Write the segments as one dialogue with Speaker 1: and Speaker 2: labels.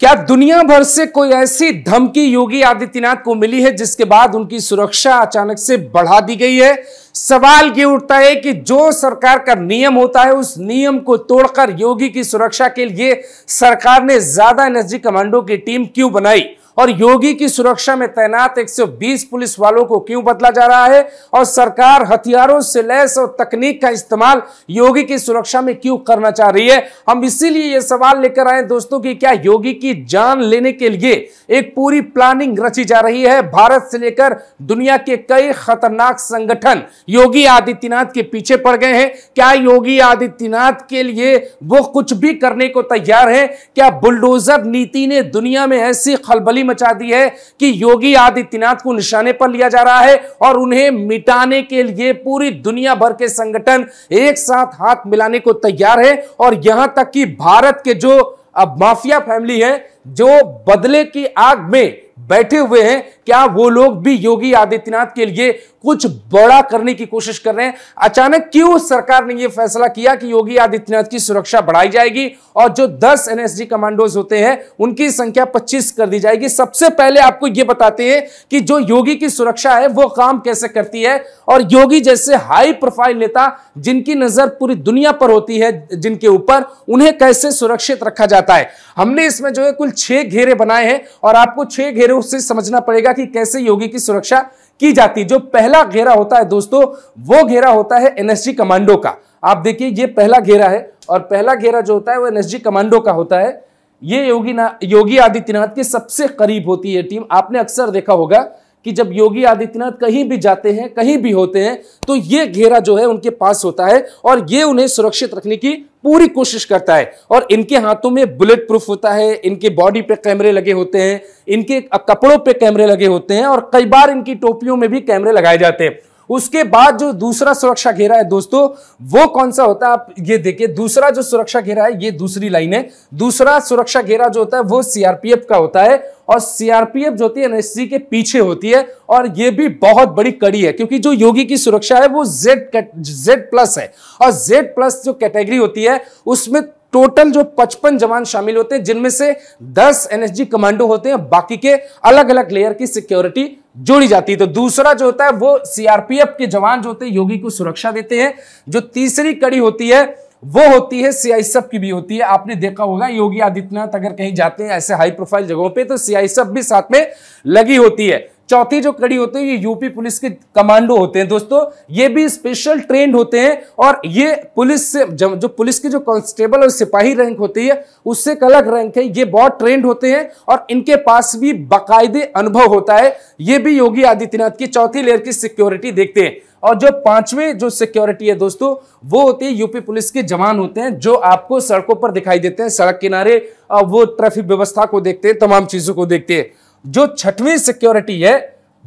Speaker 1: क्या दुनिया भर से कोई ऐसी धमकी योगी आदित्यनाथ को मिली है जिसके बाद उनकी सुरक्षा अचानक से बढ़ा दी गई है सवाल ये उठता है कि जो सरकार का नियम होता है उस नियम को तोड़कर योगी की सुरक्षा के लिए सरकार ने ज्यादा एनर्जी कमांडो की टीम क्यों बनाई और योगी की सुरक्षा में तैनात 120 पुलिस वालों को क्यों बदला जा रहा है और सरकार हथियारों से लैस और तकनीक का इस्तेमाल योगी की सुरक्षा में क्यों करना चाह रही है हम इसीलिए ये सवाल लेकर आए दोस्तों कि क्या योगी की जान लेने के लिए एक पूरी प्लानिंग रची जा रही है भारत से लेकर दुनिया के कई खतरनाक संगठन योगी आदित्यनाथ के पीछे पड़ गए हैं क्या योगी आदित्यनाथ के लिए वो कुछ भी करने को तैयार है क्या बुलडोजर नीति ने दुनिया में ऐसी खलबली मचा दी है कि योगी आदित्यनाथ को निशाने पर लिया जा रहा है और उन्हें मिटाने के लिए पूरी दुनिया भर के संगठन एक साथ हाथ मिलाने को तैयार है और यहां तक कि भारत के जो माफिया फैमिली है जो बदले की आग में बैठे हुए हैं क्या वो लोग भी योगी आदित्यनाथ के लिए कुछ बड़ा करने की कोशिश कर रहे हैं अचानक क्यों सरकार ने यह फैसला किया कि योगी आदित्यनाथ की सुरक्षा बढ़ाई जाएगी और जो 10 एनएसजी कमांडोज होते हैं उनकी संख्या 25 कर दी जाएगी सबसे पहले आपको ये बताते हैं कि जो योगी की सुरक्षा है वो काम कैसे करती है और योगी जैसे हाई प्रोफाइल नेता जिनकी नजर पूरी दुनिया पर होती है जिनके ऊपर उन्हें कैसे सुरक्षित रखा जाता है हमने इसमें जो है कुल छह घेरे बनाए हैं और आपको छह घेरों से समझना पड़ेगा कि कैसे योगी की सुरक्षा की जाती जो पहला घेरा होता है दोस्तों वो घेरा होता है एनएसजी कमांडो का आप देखिए ये पहला घेरा है और पहला घेरा जो होता है वो एनएसजी कमांडो का होता है ये योगी ना योगी आदित्यनाथ के सबसे करीब होती है टीम आपने अक्सर देखा होगा कि जब योगी आदित्यनाथ कहीं भी जाते हैं कहीं भी होते हैं तो ये घेरा जो है उनके पास होता है और ये उन्हें सुरक्षित रखने की पूरी कोशिश करता है और इनके हाथों में बुलेट प्रूफ होता है इनके बॉडी पे कैमरे लगे होते हैं इनके कपड़ों पे कैमरे लगे होते हैं और कई बार इनकी टोपियों में भी कैमरे लगाए जाते हैं उसके बाद जो दूसरा सुरक्षा घेरा है दोस्तों वो कौन सा होता है आप ये देखिए दूसरा जो सुरक्षा घेरा है ये दूसरी लाइन है दूसरा सुरक्षा घेरा जो होता है वो सीआरपीएफ का होता है और सीआरपीएफ जो होती है एनएससी के पीछे होती है और ये भी बहुत बड़ी कड़ी है क्योंकि जो योगी की सुरक्षा है वो जेड जेड प्लस है और जेड प्लस जो कैटेगरी होती है उसमें टोटल जो 55 जवान शामिल होते हैं जिनमें से 10 एनएसजी कमांडो होते हैं बाकी के अलग अलग लेयर की सिक्योरिटी जोड़ी जाती है तो दूसरा जो होता है वो सीआरपीएफ के जवान जो होते हैं योगी को सुरक्षा देते हैं जो तीसरी कड़ी होती है वो होती है सीआईएसएफ की भी होती है आपने देखा होगा योगी आदित्यनाथ अगर कहीं जाते हैं ऐसे हाई प्रोफाइल जगहों पे तो सीआईएसएफ भी साथ में लगी होती है चौथी जो कड़ी होती है ये यूपी पुलिस के कमांडो होते हैं दोस्तों ये भी स्पेशल ट्रेंड होते हैं और ये पुलिस से जो पुलिस के जो कांस्टेबल और सिपाही रैंक होती है उससे एक अलग रैंक है ये बहुत ट्रेंड होते हैं और इनके पास भी बाकायदे अनुभव होता है ये भी योगी आदित्यनाथ की चौथी लेयर की सिक्योरिटी देखते हैं और जो पांचवे जो सिक्योरिटी है दोस्तों वो होती है यूपी पुलिस के जवान होते हैं जो आपको सड़कों पर दिखाई देते हैं सड़क किनारे वो ट्रैफिक व्यवस्था को देखते हैं तमाम चीजों को देखते हैं जो छठवीं सिक्योरिटी है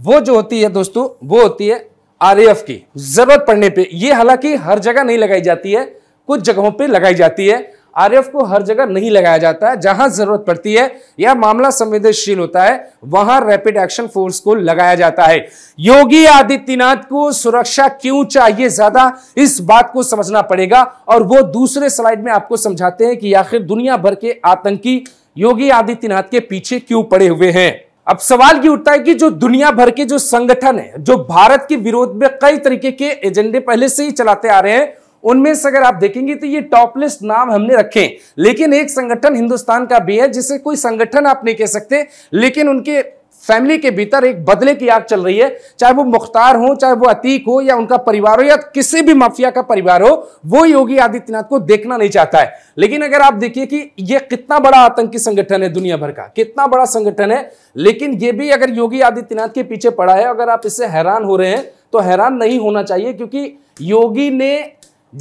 Speaker 1: वो जो होती है दोस्तों वो होती है आरएएफ की जरूरत पड़ने पे ये हालांकि हर जगह नहीं लगाई जाती है कुछ जगहों पे लगाई जाती है आरएएफ को हर जगह नहीं लगाया जाता है जहां जरूरत पड़ती है या मामला संवेदनशील होता है वहां रैपिड एक्शन फोर्स को लगाया जाता है योगी आदित्यनाथ को सुरक्षा क्यों चाहिए ज्यादा इस बात को समझना पड़ेगा और वो दूसरे स्लाइड में आपको समझाते हैं कि आखिर दुनिया भर के आतंकी योगी आदित्यनाथ के पीछे क्यों पड़े हुए हैं अब सवाल ये उठता है कि जो दुनिया भर के जो संगठन है जो भारत के विरोध में कई तरीके के एजेंडे पहले से ही चलाते आ रहे हैं उनमें से अगर आप देखेंगे तो ये टॉप लिस्ट नाम हमने रखे लेकिन एक संगठन हिंदुस्तान का भी है जिसे कोई संगठन आप नहीं कह सकते लेकिन उनके फैमिली के भीतर एक बदले की आग चल रही है चाहे वो मुख्तार हो चाहे वो अतीक हो या उनका परिवार हो या किसी भी माफिया का परिवार हो वो योगी आदित्यनाथ को देखना नहीं चाहता है लेकिन अगर आप देखिए कि ये कितना बड़ा आतंकी संगठन है दुनिया भर का कितना बड़ा संगठन है लेकिन ये भी अगर योगी आदित्यनाथ के पीछे पड़ा है अगर आप इससे हैरान हो रहे हैं तो हैरान नहीं होना चाहिए क्योंकि योगी ने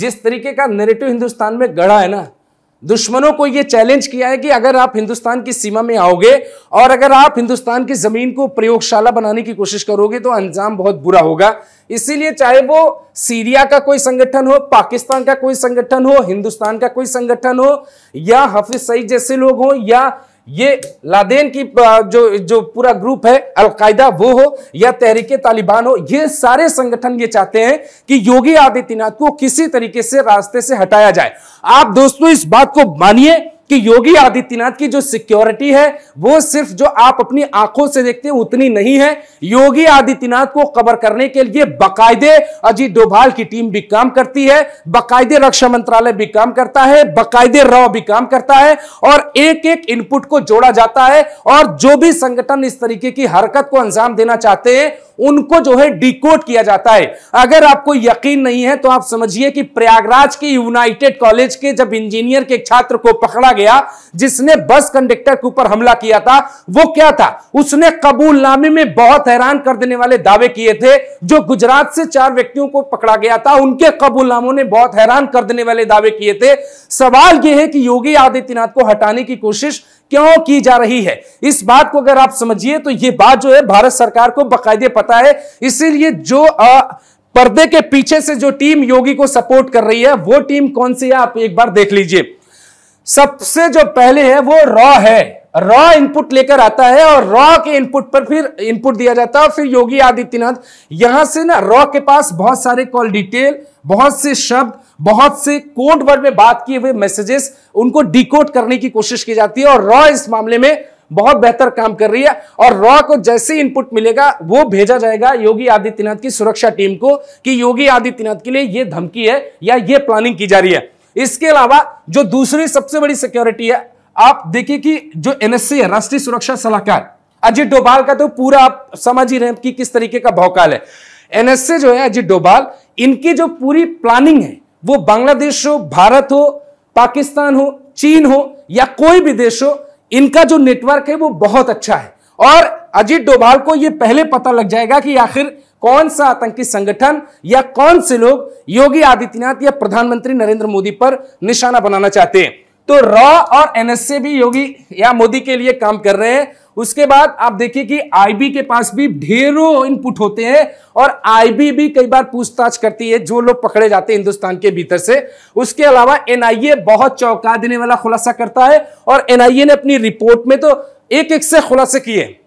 Speaker 1: जिस तरीके का नेरेटिव हिंदुस्तान में गढ़ा है ना दुश्मनों को यह चैलेंज किया है कि अगर आप हिंदुस्तान की सीमा में आओगे और अगर आप हिंदुस्तान की जमीन को प्रयोगशाला बनाने की कोशिश करोगे तो अंजाम बहुत बुरा होगा इसीलिए चाहे वो सीरिया का कोई संगठन हो पाकिस्तान का कोई संगठन हो हिंदुस्तान का कोई संगठन हो या हफिज सईद जैसे लोग हो या ये लादेन की जो जो पूरा ग्रुप है अलकायदा वो हो या तहरीक तालिबान हो ये सारे संगठन ये चाहते हैं कि योगी आदित्यनाथ को किसी तरीके से रास्ते से हटाया जाए आप दोस्तों इस बात को मानिए कि योगी आदित्यनाथ की जो सिक्योरिटी है वो सिर्फ जो आप अपनी आंखों से देखते हैं उतनी नहीं है योगी आदित्यनाथ को कवर करने के लिए बकायदे अजीत डोभाल की टीम भी काम करती है बकायदे रक्षा मंत्रालय भी काम करता है बकायदे रॉ भी काम करता है और एक एक इनपुट को जोड़ा जाता है और जो भी संगठन इस तरीके की हरकत को अंजाम देना चाहते हैं उनको जो है डिकोड किया जाता है अगर आपको यकीन नहीं है तो आप समझिए कि प्रयागराज के यूनाइटेड कॉलेज के जब इंजीनियर के छात्र को पकड़ा गया जिसने बस कंडक्टर के ऊपर हमला किया था वो क्या था उसने कबूलनामे में बहुत हैरान कर देने वाले दावे किए थे जो गुजरात से चार व्यक्तियों को पकड़ा गया था उनके कबूलनामों ने बहुत हैरान कर देने वाले दावे किए थे सवाल यह है कि योगी आदित्यनाथ को हटाने की कोशिश क्यों की जा रही है इस बात को अगर आप समझिए तो ये बात जो है भारत सरकार को बाकायदे पता है इसीलिए जो आ, पर्दे के पीछे से जो टीम योगी को सपोर्ट कर रही है वो टीम कौन सी है आप एक बार देख लीजिए सबसे जो पहले है वो रॉ है रॉ इनपुट लेकर आता है और रॉ के इनपुट पर फिर इनपुट दिया जाता है फिर योगी आदित्यनाथ यहां से ना रॉ के पास बहुत सारे कॉल डिटेल बहुत से शब्द बहुत से कोड वर्ड में बात किए हुए मैसेजेस उनको डिकोड करने की कोशिश की जाती है और रॉ इस मामले में बहुत बेहतर काम कर रही है और रॉ को जैसे इनपुट मिलेगा वो भेजा जाएगा योगी आदित्यनाथ की सुरक्षा टीम को कि योगी आदित्यनाथ के लिए यह धमकी है या ये प्लानिंग की जा रही है इसके अलावा जो दूसरी सबसे बड़ी सिक्योरिटी है आप देखिए कि जो एनएससी है राष्ट्रीय सुरक्षा सलाहकार अजीत डोभाल का तो पूरा आप समझ ही रहे हैं कि किस तरीके का भौकाल है एनएससी जो है अजीत डोभाल इनकी जो पूरी प्लानिंग है वो बांग्लादेश हो भारत हो पाकिस्तान हो चीन हो या कोई भी देश हो इनका जो नेटवर्क है वो बहुत अच्छा है और अजीत डोभाल को ये पहले पता लग जाएगा कि आखिर कौन सा आतंकी संगठन या कौन से लोग योगी आदित्यनाथ या प्रधानमंत्री नरेंद्र मोदी पर निशाना बनाना चाहते हैं तो रॉ और एनएसए भी योगी या मोदी के लिए काम कर रहे हैं उसके बाद आप देखिए कि आईबी के पास भी ढेरों इनपुट होते हैं और आईबी भी कई बार पूछताछ करती है जो लोग पकड़े जाते हैं हिंदुस्तान के भीतर से उसके अलावा एनआईए बहुत चौंका देने वाला खुलासा करता है और एनआईए ने अपनी रिपोर्ट में तो एक एक से खुलासे किए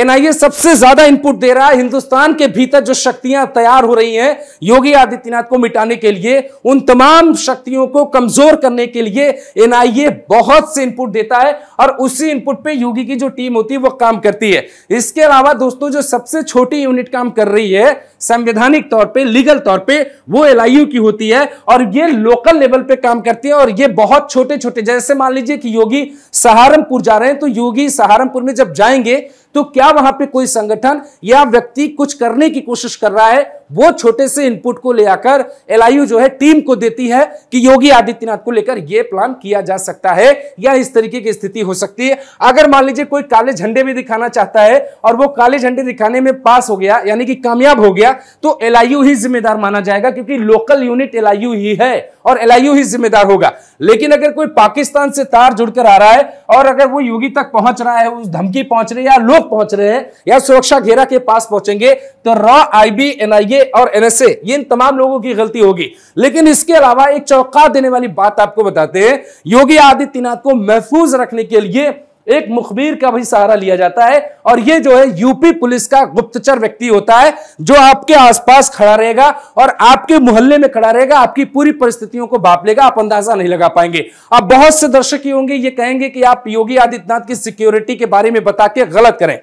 Speaker 1: एनआईए सबसे ज्यादा इनपुट दे रहा है हिंदुस्तान के भीतर जो शक्तियां तैयार हो रही हैं योगी आदित्यनाथ को मिटाने के लिए उन तमाम शक्तियों को कमजोर करने के लिए एनआईए बहुत से इनपुट देता है और उसी इनपुट पे योगी की जो टीम होती है वो काम करती है इसके अलावा दोस्तों जो सबसे छोटी यूनिट काम कर रही है संवैधानिक तौर पर लीगल तौर पर वो एल की होती है और ये लोकल लेवल पर काम करती है और ये बहुत छोटे छोटे जैसे मान लीजिए कि योगी सहारनपुर जा रहे हैं तो योगी सहारनपुर में जब जाएंगे तो क्या वहां पे कोई संगठन या व्यक्ति कुछ करने की कोशिश कर रहा है वो छोटे से इनपुट को ले आकर एल जो है टीम को देती है कि योगी आदित्यनाथ को लेकर यह प्लान किया जा सकता है या इस तरीके की स्थिति हो सकती है अगर मान लीजिए कोई काले झंडे भी दिखाना चाहता है और वो काले झंडे दिखाने में पास हो गया यानी कि कामयाब हो गया तो एलआईयू ही जिम्मेदार माना जाएगा क्योंकि लोकल यूनिट एल ही है और एल ही जिम्मेदार होगा लेकिन अगर कोई पाकिस्तान से तार जुड़कर आ रहा है और अगर वो योगी तक पहुंच रहा है उस धमकी पहुंच रही है या लोग पहुंच रहे हैं या सुरक्षा घेरा के पास पहुंचेंगे तो रॉ आईबी एनआईए सीए और एनएसए ये इन तमाम लोगों की गलती होगी लेकिन इसके अलावा एक चौका देने वाली बात आपको बताते हैं योगी आदित्यनाथ को महफूज रखने के लिए एक मुखबिर का भी सहारा लिया जाता है और ये जो है यूपी पुलिस का गुप्तचर व्यक्ति होता है जो आपके आसपास खड़ा रहेगा और आपके मोहल्ले में खड़ा रहेगा आपकी पूरी परिस्थितियों को भाप लेगा आप अंदाजा नहीं लगा पाएंगे अब बहुत से दर्शक ही होंगे ये कहेंगे कि आप योगी आदित्यनाथ की सिक्योरिटी के बारे में बता के गलत करें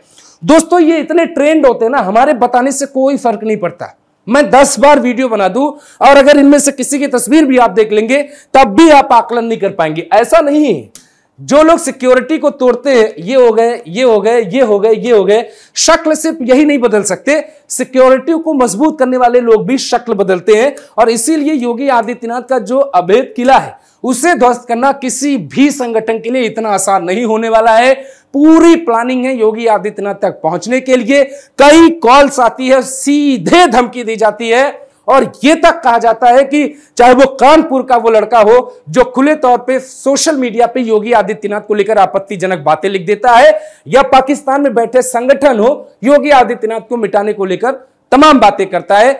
Speaker 1: दोस्तों ये इतने ट्रेंड होते हैं ना हमारे बताने से कोई फर्क नहीं पड़ता मैं दस बार वीडियो बना दूं और अगर इनमें से किसी की तस्वीर भी आप देख लेंगे तब भी आप आकलन नहीं कर पाएंगे ऐसा नहीं जो लोग सिक्योरिटी को तोड़ते हैं ये हो गए ये हो गए ये हो गए ये हो गए शक्ल सिर्फ यही नहीं बदल सकते सिक्योरिटी को मजबूत करने वाले लोग भी शक्ल बदलते हैं और इसीलिए योगी आदित्यनाथ का जो अभेद किला है उसे ध्वस्त करना किसी भी संगठन के लिए इतना आसान नहीं होने वाला है पूरी प्लानिंग है योगी आदित्यनाथ तक पहुंचने के लिए कई कॉल्स आती है सीधे धमकी दी जाती है और यह तक कहा जाता है कि चाहे वो कानपुर का वो लड़का हो जो खुले तौर पे सोशल मीडिया पे योगी आदित्यनाथ को लेकर आपत्तिजनक बातें लिख देता है या पाकिस्तान में बैठे संगठन हो योगी आदित्यनाथ को मिटाने को लेकर तमाम बातें करता है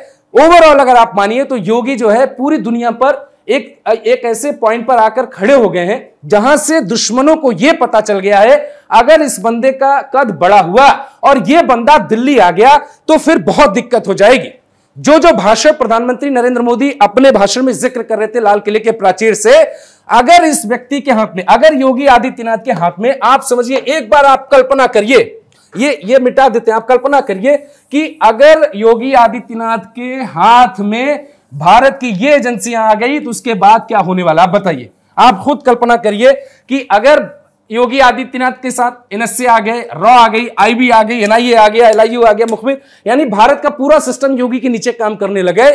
Speaker 1: ओवरऑल अगर आप मानिए तो योगी जो है पूरी दुनिया पर एक एक ऐसे पॉइंट पर आकर खड़े हो गए हैं जहां से दुश्मनों को यह पता चल गया है अगर इस बंदे का कद बड़ा हुआ और यह बंदा दिल्ली आ गया तो फिर बहुत दिक्कत हो जाएगी जो जो भाषण प्रधानमंत्री नरेंद्र मोदी अपने भाषण में जिक्र कर रहे थे लाल किले के प्राचीर से अगर इस व्यक्ति के हाथ में अगर योगी आदित्यनाथ के हाथ में आप समझिए एक बार आप कल्पना करिए ये ये मिटा देते हैं आप कल्पना करिए कि अगर योगी आदित्यनाथ के हाथ में भारत की ये एजेंसियां आ गई तो उसके बाद क्या होने वाला आप बताइए आप खुद कल्पना करिए कि अगर योगी आदित्यनाथ के साथ एनएसए आ गए रॉ आ गई आईबी आ गई एनआईए आ गया एल आ गया मुखबिर यानी भारत का पूरा सिस्टम योगी के नीचे काम करने लगे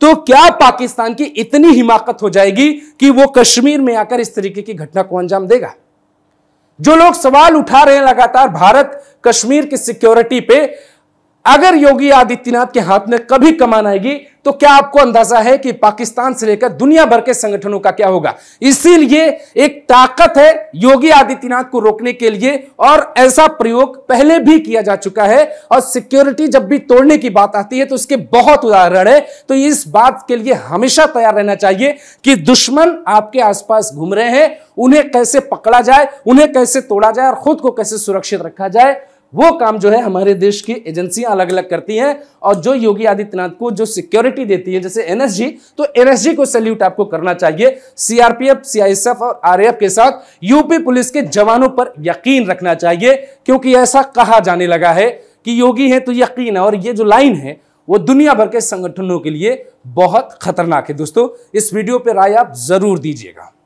Speaker 1: तो क्या पाकिस्तान की इतनी हिमाकत हो जाएगी कि वो कश्मीर में आकर इस तरीके की घटना को अंजाम देगा जो लोग सवाल उठा रहे हैं लगातार भारत कश्मीर की सिक्योरिटी पे अगर योगी आदित्यनाथ के हाथ में कभी कमान आएगी तो क्या आपको अंदाजा है कि पाकिस्तान से लेकर दुनिया भर के संगठनों का क्या होगा इसीलिए एक ताकत है योगी आदित्यनाथ को रोकने के लिए और ऐसा प्रयोग पहले भी किया जा चुका है और सिक्योरिटी जब भी तोड़ने की बात आती है तो उसके बहुत उदाहरण है तो इस बात के लिए हमेशा तैयार रहना चाहिए कि दुश्मन आपके आसपास घूम रहे हैं उन्हें कैसे पकड़ा जाए उन्हें कैसे तोड़ा जाए और खुद को कैसे सुरक्षित रखा जाए वो काम जो है हमारे देश की एजेंसियां अलग अलग करती हैं और जो योगी आदित्यनाथ को जो सिक्योरिटी देती है जैसे एनएसजी तो एनएसजी को सैल्यूट आपको करना चाहिए सीआरपीएफ सीआईएसएफ और आरएएफ के साथ यूपी पुलिस के जवानों पर यकीन रखना चाहिए क्योंकि ऐसा कहा जाने लगा है कि योगी है तो यकीन है और ये जो लाइन है वो दुनिया भर के संगठनों के लिए बहुत खतरनाक है दोस्तों इस वीडियो पर राय आप जरूर दीजिएगा